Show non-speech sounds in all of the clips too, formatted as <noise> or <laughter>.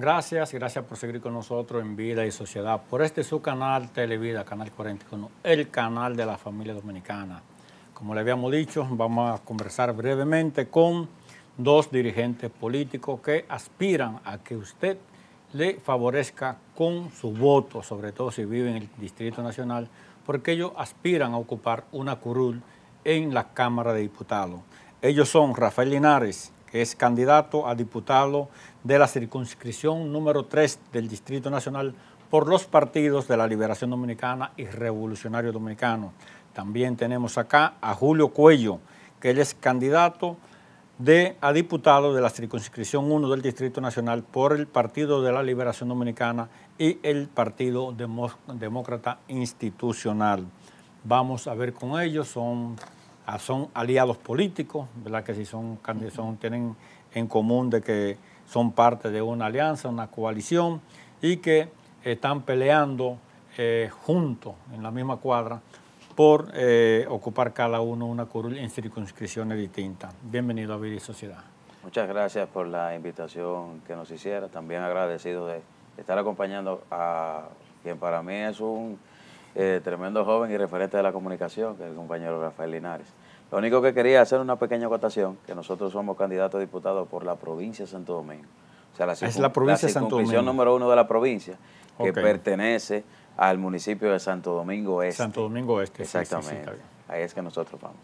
Gracias, y gracias por seguir con nosotros en Vida y Sociedad, por este su canal Televida, Canal 41, el canal de la familia dominicana. Como le habíamos dicho, vamos a conversar brevemente con dos dirigentes políticos que aspiran a que usted le favorezca con su voto, sobre todo si vive en el Distrito Nacional, porque ellos aspiran a ocupar una curul en la Cámara de Diputados. Ellos son Rafael Linares, es candidato a diputado de la circunscripción número 3 del Distrito Nacional por los partidos de la Liberación Dominicana y Revolucionario Dominicano. También tenemos acá a Julio Cuello, que él es candidato de, a diputado de la circunscripción 1 del Distrito Nacional por el Partido de la Liberación Dominicana y el Partido Demócrata Institucional. Vamos a ver con ellos, son son aliados políticos, ¿verdad? Que si son, tienen en común de que son parte de una alianza, una coalición y que están peleando eh, juntos en la misma cuadra por eh, ocupar cada uno una curul en circunscripciones distintas. Bienvenido a Vida y Sociedad. Muchas gracias por la invitación que nos hiciera. También agradecido de estar acompañando a quien para mí es un eh, tremendo joven y referente de la comunicación, que es el compañero Rafael Linares. Lo único que quería hacer una pequeña acotación, que nosotros somos candidatos a diputados por la provincia de Santo Domingo. O sea, la, ah, es la provincia Santo Domingo. número uno de la provincia, que pertenece al municipio de Santo Domingo Este. Santo Domingo Este. Exactamente. Ahí es que nosotros vamos.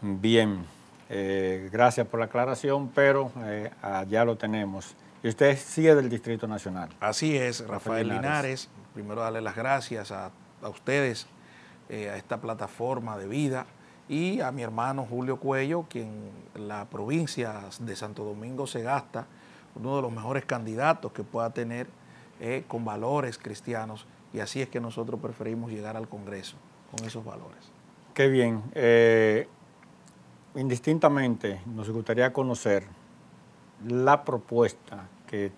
Bien, eh, gracias por la aclaración, pero eh, ah, ya lo tenemos. Y usted sigue del Distrito Nacional. Así es, Rafael, Linares. Primero darle las gracias a a ustedes, eh, a esta plataforma de vida y a mi hermano Julio Cuello, quien la provincia de Santo Domingo se gasta, uno de los mejores candidatos que pueda tener eh, con valores cristianos y así es que nosotros preferimos llegar al Congreso con esos valores. Qué bien. Eh, indistintamente, nos gustaría conocer la propuesta que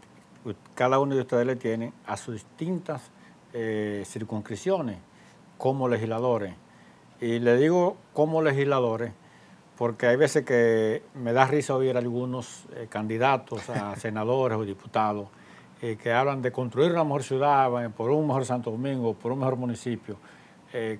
cada uno de ustedes le tiene a sus distintas eh, circunscripciones como legisladores. Y le digo como legisladores porque hay veces que me da risa oír algunos eh, candidatos a <laughs> senadores o diputados eh, que hablan de construir una mejor ciudad, por un mejor Santo Domingo, por un mejor municipio,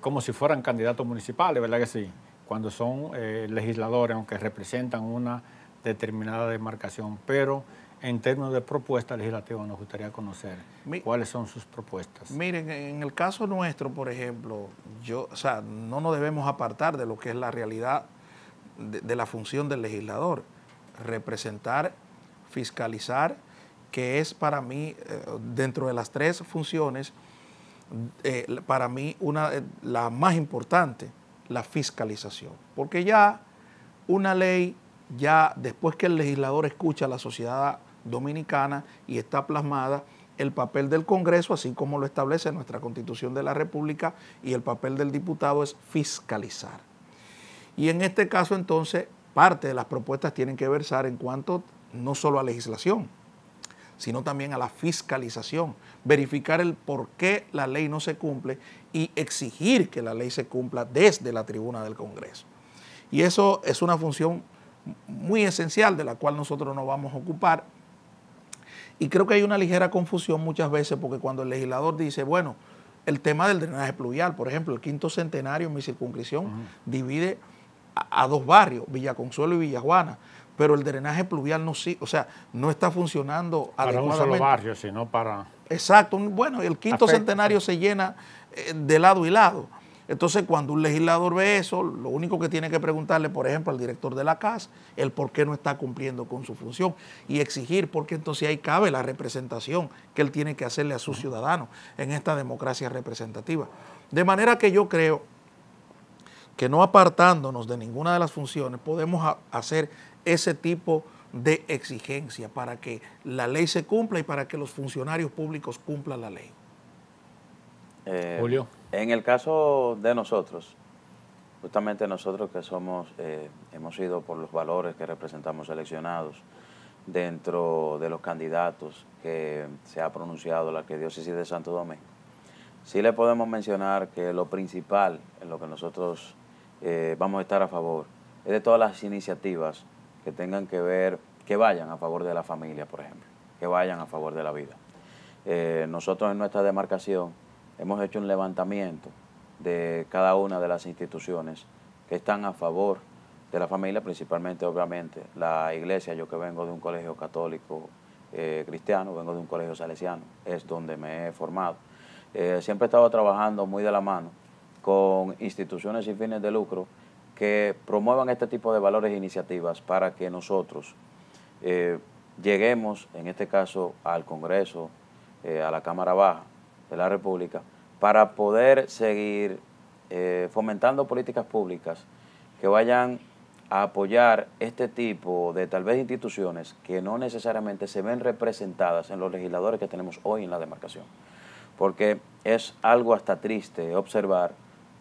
como si fueran candidatos municipales, ¿verdad que sí? Cuando son legisladores, aunque representan una determinada demarcación, pero en términos de propuesta legislativa, nos gustaría conocer cuáles son sus propuestas. Miren, en el caso nuestro, por ejemplo, yo, o sea, no nos debemos apartar de lo que es la realidad de, la función del legislador, representar, fiscalizar, que es para mí, eh, dentro de las tres funciones, eh, para mí una, eh, la más importante, la fiscalización. Porque ya una ley, ya después que el legislador escucha a la sociedad dominicana y está plasmada el papel del Congreso, así como lo establece nuestra Constitución de la República, y el papel del diputado es fiscalizar. Y en este caso entonces parte de las propuestas tienen que versar en cuanto no solo a legislación, sino también a la fiscalización, verificar el por qué la ley no se cumple y exigir que la ley se cumpla desde la tribuna del Congreso. Y eso es una función muy esencial de la cual nosotros nos vamos a ocupar y creo que hay una ligera confusión muchas veces porque cuando el legislador dice, bueno, el tema del drenaje pluvial, por ejemplo, el quinto centenario en mi circunscripción divide a, dos barrios, Villaconsuelo y Villajuana, pero el drenaje pluvial no sí, o sea, no está funcionando para los un solo barrio, sino para Exacto, bueno, el quinto centenario se llena eh, de lado y lado. Entonces, cuando un legislador ve eso, lo único que tiene que preguntarle, por ejemplo, al director de la CAS, el por qué no está cumpliendo con su función y exigir, porque entonces ahí cabe la representación que él tiene que hacerle a sus ciudadano en esta democracia representativa. De manera que yo creo que no apartándonos de ninguna de las funciones, podemos hacer ese tipo de exigencia para que la ley se cumpla y para que los funcionarios públicos cumplan la ley. Eh, Julio. En el caso de nosotros, justamente nosotros que somos, eh, hemos ido por los valores que representamos seleccionados dentro de los candidatos que se ha pronunciado la Arquidiócesis de Santo Domingo, sí le podemos mencionar que lo principal en lo que nosotros eh, vamos a estar a favor es de todas las iniciativas que tengan que ver, que vayan a favor de la familia, por ejemplo, que vayan a favor de la vida. Eh, nosotros en nuestra demarcación hemos hecho un levantamiento de cada una de las instituciones que están a favor de la familia, principalmente obviamente la iglesia, yo que vengo de un colegio católico eh, cristiano, vengo de un colegio salesiano, es donde me he formado. Eh, siempre he estado trabajando muy de la mano con instituciones sin fines de lucro que promuevan este tipo de valores e iniciativas para que nosotros eh, lleguemos, en este caso, al Congreso, a la Cámara Baja, de la República para poder seguir eh, fomentando políticas públicas que vayan a apoyar este tipo de tal vez instituciones que no necesariamente se ven representadas en los legisladores que tenemos hoy en la demarcación. Porque es algo hasta triste observar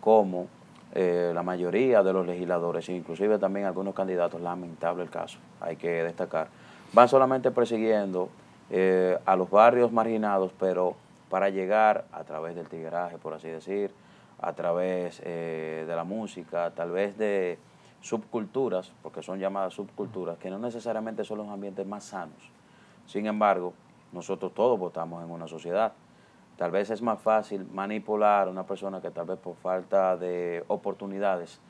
cómo eh, la mayoría de los legisladores, inclusive también algunos candidatos, lamentable el caso, hay que destacar, van solamente persiguiendo eh, a los barrios marginados, pero para llegar a través del tigueraje, por así decir, a través eh, de la música, tal vez de subculturas, porque son llamadas subculturas, que no necesariamente son los ambientes más sanos. Sin embargo, nosotros todos votamos en una sociedad. Tal vez es más fácil manipular a una persona que tal vez por falta de oportunidades,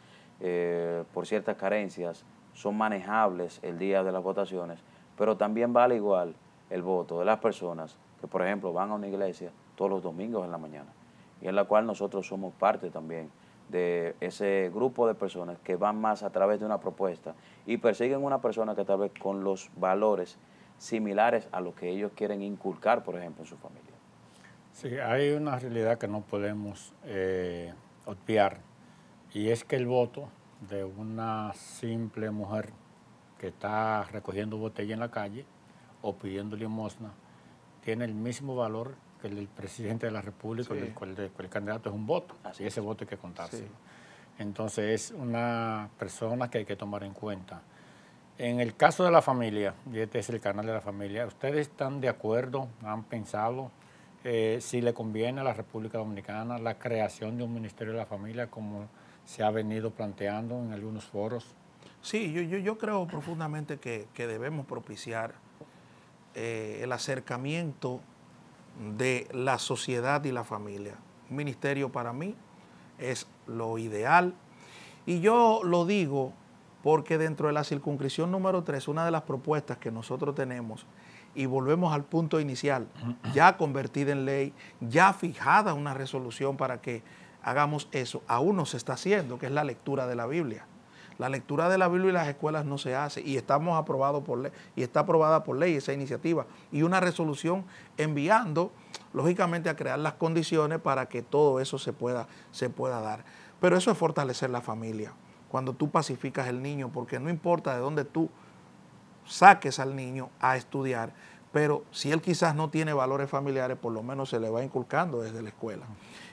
eh, por ciertas carencias, son manejables el día de las votaciones, pero también vale igual el voto de las personas que, por ejemplo, van a una iglesia todos los domingos en la mañana y en la cual nosotros somos parte también de ese grupo de personas que van más a través de una propuesta y persiguen una persona que tal vez con los valores similares a los que ellos quieren inculcar, por ejemplo, en su familia. Sí, hay una realidad que no podemos eh, obviar y es que el voto de una simple mujer que está recogiendo botella en la calle o pidiendo limosna tiene el mismo valor que el presidente de la República, sí. el, candidato es un voto, y ese voto hay que contarse. Entonces es una persona que hay que tomar en cuenta. En el caso de la familia, y este es el canal de la familia, ¿ustedes están de acuerdo, han pensado eh, si le conviene a la República Dominicana la creación de un Ministerio de la Familia como se ha venido planteando en algunos foros? Sí, yo, creo profundamente que, que debemos propiciar eh, el acercamiento de la sociedad y la familia. Un ministerio para mí es lo ideal. Y yo lo digo porque dentro de la circunscripción número 3, una de las propuestas que nosotros tenemos, y volvemos al punto inicial, <clears throat> ya convertida en ley, ya fijada una resolución para que hagamos eso, aún no se está haciendo, que es la lectura de la Biblia. La lectura de la Biblia y las escuelas no se hace y estamos aprobados por ley, y está aprobada por ley esa iniciativa y una resolución enviando lógicamente a crear las condiciones para que todo eso se pueda se pueda dar. Pero eso es fortalecer la familia. Cuando tú pacificas el niño, porque no importa de dónde tú saques al niño a estudiar, pero si él quizás no tiene valores familiares, por lo menos se le va inculcando desde la escuela.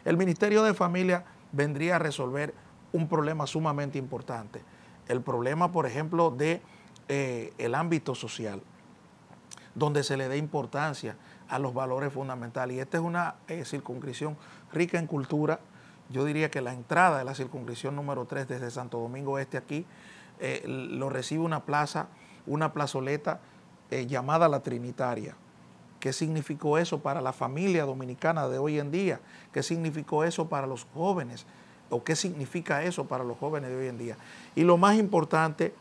El Ministerio de Familia vendría a resolver un problema sumamente importante el problema, por ejemplo, de eh, el ámbito social, donde se le dé importancia a los valores fundamentales. Y esta es una eh, circunscripción rica en cultura. Yo diría que la entrada de la circunscripción número 3 desde Santo Domingo Este aquí eh, lo recibe una plaza, una plazoleta llamada La Trinitaria. ¿Qué significó eso para la familia dominicana de hoy en día? ¿Qué significó eso para los jóvenes o qué significa eso para los jóvenes de hoy en día. Y lo más importante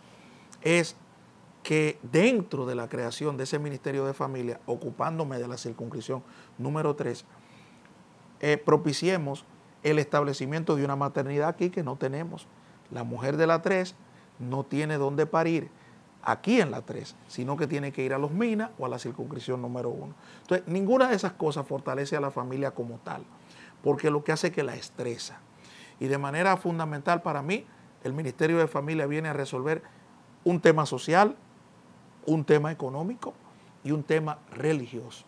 es que dentro de la creación de ese Ministerio de Familia, ocupándome de la circunscripción número 3, eh, propiciemos el establecimiento de una maternidad aquí que no tenemos. La mujer de la 3 no tiene dónde parir aquí en la 3, sino que tiene que ir a los minas o a la circunscripción número 1. Entonces, ninguna de esas cosas fortalece a la familia como tal, porque lo que hace es que la estresa. Y de manera fundamental para mí, el Ministerio de Familia viene a resolver un tema social, un tema económico y un tema religioso.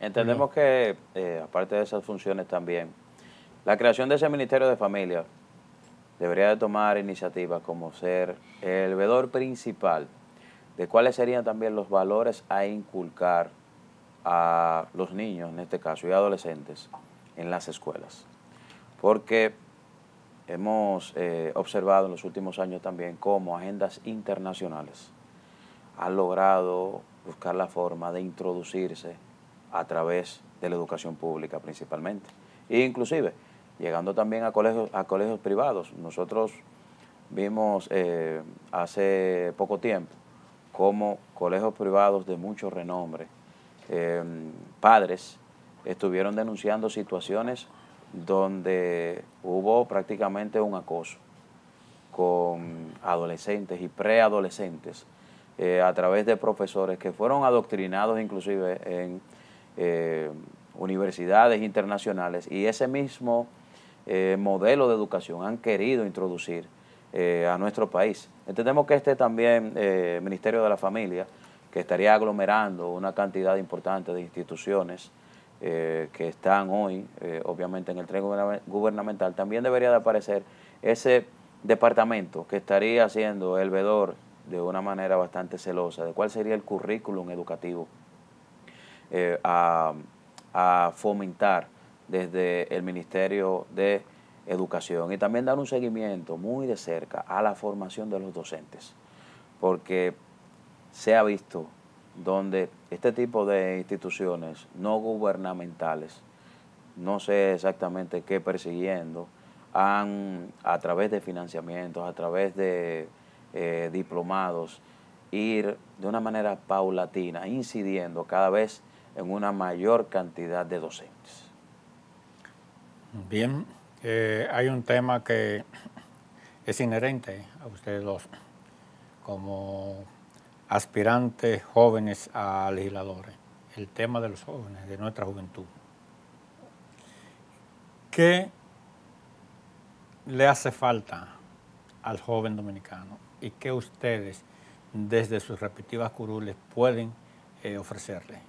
Entendemos que, eh, aparte de esas funciones también, la creación de ese Ministerio de Familia debería de tomar iniciativa como ser el vedor principal de cuáles serían también los valores a inculcar a los niños, en este caso, y adolescentes en las escuelas porque hemos eh, observado en los últimos años también cómo agendas internacionales han logrado buscar la forma de introducirse a través de la educación pública principalmente, e inclusive llegando también a colegios, a colegios privados. Nosotros vimos eh, hace poco tiempo cómo colegios privados de mucho renombre, eh, padres, estuvieron denunciando situaciones donde hubo prácticamente un acoso con adolescentes y preadolescentes eh, a través de profesores que fueron adoctrinados inclusive en eh, universidades internacionales y ese mismo eh, modelo de educación han querido introducir a nuestro país. Entendemos que este también, Ministerio de la Familia, que estaría aglomerando una cantidad importante de instituciones, eh, que están hoy, eh, obviamente, en el tren gubernamental, también debería de aparecer ese departamento que estaría haciendo el vedor de una manera bastante celosa de cuál sería el currículum educativo eh, a, a fomentar desde el Ministerio de Educación y también dar un seguimiento muy de cerca a la formación de los docentes, porque se ha visto donde este tipo de instituciones no gubernamentales, no sé exactamente qué persiguiendo, han, a través de financiamientos, a través de eh, diplomados, ir de una manera paulatina, incidiendo cada vez en una mayor cantidad de docentes. Bien, eh, hay un tema que es inherente a ustedes dos como aspirantes jóvenes a legisladores, el tema de los jóvenes, de nuestra juventud. ¿Qué le hace falta al joven dominicano y qué ustedes desde sus respectivas curules pueden eh, ofrecerle?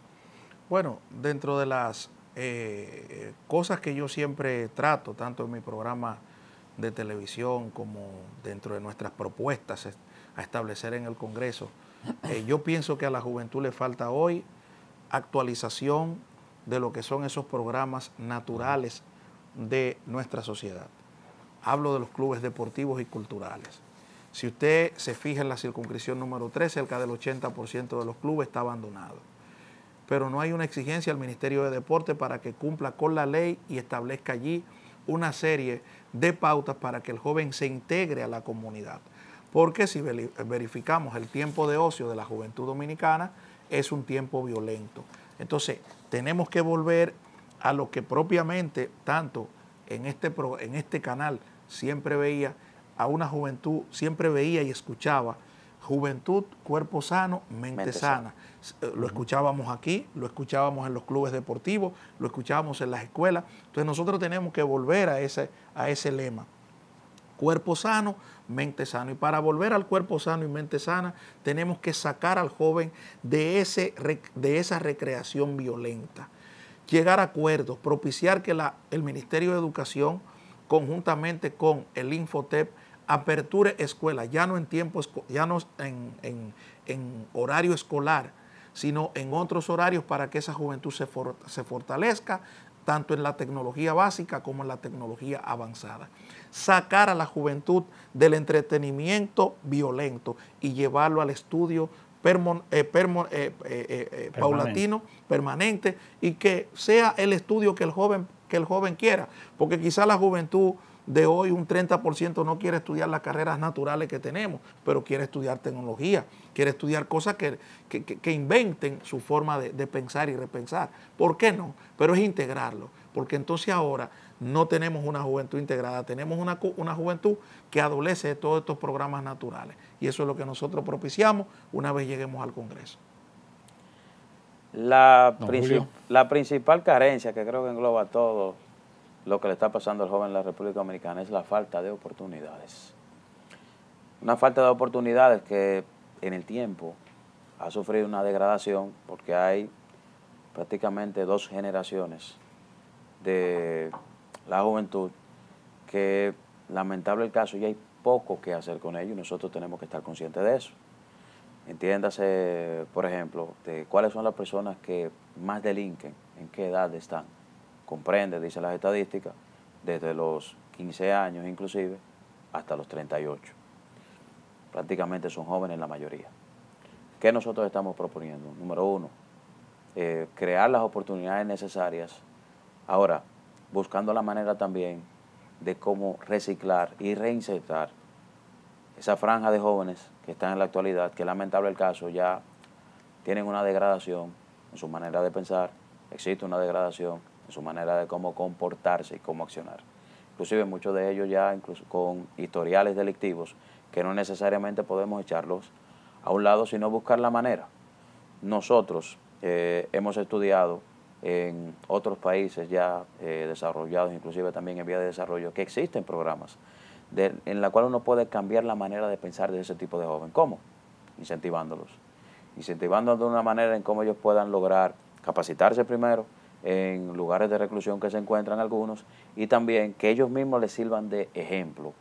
Bueno, dentro de las eh, cosas que yo siempre trato, tanto en mi programa de televisión como dentro de nuestras propuestas a establecer en el Congreso. Eh, yo pienso que a la juventud le falta hoy actualización de lo que son esos programas naturales de nuestra sociedad. Hablo de los clubes deportivos y culturales. Si usted se fija en la circunscripción número 3, cerca del 80% de los clubes está abandonado. Pero no hay una exigencia al Ministerio de Deporte para que cumpla con la ley y establezca allí una serie de pautas para que el joven se integre a la comunidad porque si verificamos el tiempo de ocio de la juventud dominicana, es un tiempo violento. Entonces, tenemos que volver a lo que propiamente, tanto en este, en este canal, siempre veía a una juventud, siempre veía y escuchaba juventud, cuerpo sano, mente, sana. sana. Eh, lo escuchábamos aquí, lo escuchábamos en los clubes deportivos, lo escuchábamos en las escuelas. Entonces nosotros tenemos que volver a ese, a ese lema. Cuerpo sano, mente sano. Y para volver al cuerpo sano y mente sana, tenemos que sacar al joven de, ese, de esa recreación violenta. Llegar a acuerdos, propiciar que el Ministerio de Educación, conjuntamente con el Infotep, aperture escuelas, ya no en ya no en, horario escolar, sino en otros horarios para que esa juventud se, se fortalezca, tanto en la tecnología básica como en la tecnología avanzada. Sacar a la juventud del entretenimiento violento y llevarlo al estudio eh, eh, eh, paulatino, permanente, y que sea el estudio que el joven, que el joven quiera, porque quizá la juventud de hoy un 30% no quiere estudiar las carreras naturales que tenemos, pero quiere estudiar tecnología, quiere estudiar cosas que, inventen su forma de, pensar y repensar. ¿Por qué no? Pero es integrarlo, porque entonces ahora no tenemos una juventud integrada, tenemos una, juventud que adolece de todos estos programas naturales. Y eso es lo que nosotros propiciamos una vez lleguemos al Congreso. La, la principal carencia que creo que engloba todo lo que le está pasando al joven en la República Dominicana es la falta de oportunidades. Una falta de oportunidades que en el tiempo ha sufrido una degradación porque hay prácticamente dos generaciones de la juventud que lamentable el caso y hay poco que hacer con ello y nosotros tenemos que estar conscientes de eso. Entiéndase, por ejemplo, de cuáles son las personas que más delinquen, en qué edad están comprende, dice las estadísticas, desde los 15 años inclusive hasta los 38. Prácticamente son jóvenes la mayoría. ¿Qué nosotros estamos proponiendo? Número uno, eh, crear las oportunidades necesarias. Ahora, buscando la manera también de cómo reciclar y reinsertar esa franja de jóvenes que están en la actualidad, que lamentable el caso, ya tienen una degradación en su manera de pensar, existe una degradación en su manera de cómo comportarse y cómo accionar. Inclusive muchos de ellos ya incluso con historiales delictivos que no necesariamente podemos echarlos a un lado, sino buscar la manera. Nosotros eh, hemos estudiado en otros países ya eh, desarrollados, inclusive también en vía de desarrollo, que existen programas en la cual uno puede cambiar la manera de pensar de ese tipo de joven. ¿Cómo? Incentivándolos. Incentivándolos de una manera en cómo ellos puedan lograr capacitarse primero, en lugares de reclusión que se encuentran algunos y también que ellos mismos les sirvan de ejemplo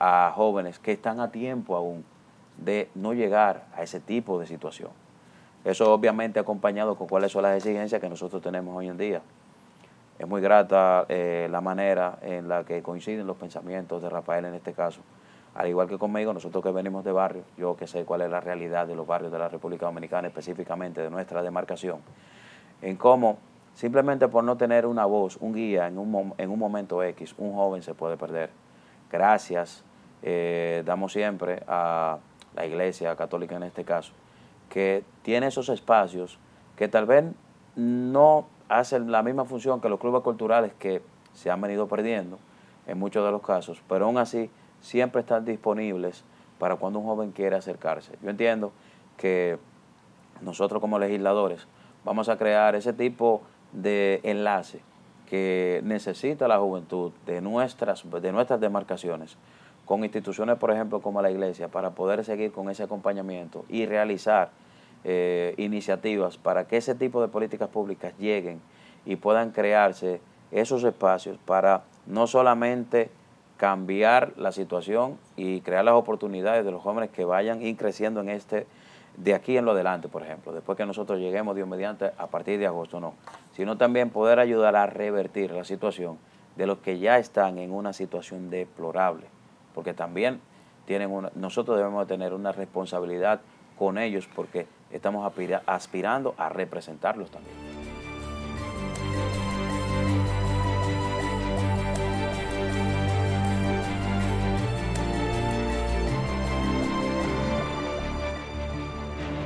a jóvenes que están a tiempo aún de no llegar a ese tipo de situación. Eso obviamente acompañado con cuáles son las exigencias que nosotros tenemos hoy en día. Es muy grata eh, la manera en la que coinciden los pensamientos de Rafael en este caso. Al igual que conmigo, nosotros que venimos de barrio, yo que sé cuál es la realidad de los barrios de la República Dominicana, específicamente de nuestra demarcación, en cómo Simplemente por no tener una voz, un guía en un, en un momento X, un joven se puede perder. Gracias, eh, damos siempre a la Iglesia Católica en este caso, que tiene esos espacios que tal vez no hacen la misma función que los clubes culturales que se han venido perdiendo en muchos de los casos, pero aún así siempre están disponibles para cuando un joven quiera acercarse. Yo entiendo que nosotros como legisladores vamos a crear ese tipo de enlace que necesita la juventud de nuestras, de nuestras demarcaciones con instituciones, por ejemplo, como la iglesia, para poder seguir con ese acompañamiento y realizar eh, iniciativas para que ese tipo de políticas públicas lleguen y puedan crearse esos espacios para no solamente cambiar la situación y crear las oportunidades de los jóvenes que vayan ir creciendo en este de aquí en lo adelante, por ejemplo, después que nosotros lleguemos, Dios mediante, a partir de agosto, no, sino también poder ayudar a revertir la situación de los que ya están en una situación deplorable, porque también tienen nosotros debemos tener una responsabilidad con ellos porque estamos aspirando a representarlos también.